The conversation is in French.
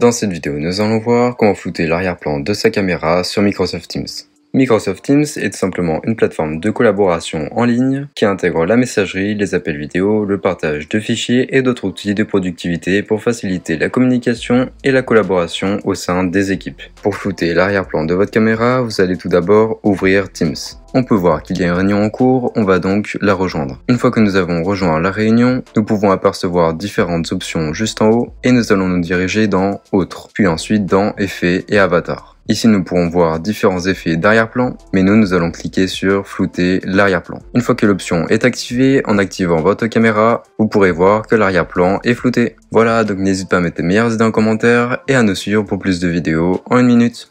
Dans cette vidéo, nous allons voir comment flouter l'arrière-plan de sa caméra sur Microsoft Teams. Microsoft Teams est simplement une plateforme de collaboration en ligne qui intègre la messagerie, les appels vidéo, le partage de fichiers et d'autres outils de productivité pour faciliter la communication et la collaboration au sein des équipes. Pour flouter l'arrière-plan de votre caméra, vous allez tout d'abord ouvrir Teams. On peut voir qu'il y a une réunion en cours, on va donc la rejoindre. Une fois que nous avons rejoint la réunion, nous pouvons apercevoir différentes options juste en haut et nous allons nous diriger dans Autres, puis ensuite dans Effets et Avatar. Ici, nous pourrons voir différents effets d'arrière-plan, mais nous, nous allons cliquer sur flouter l'arrière-plan. Une fois que l'option est activée, en activant votre caméra, vous pourrez voir que l'arrière-plan est flouté. Voilà, donc n'hésite pas à mettre tes meilleures idées en commentaire et à nous suivre pour plus de vidéos en une minute.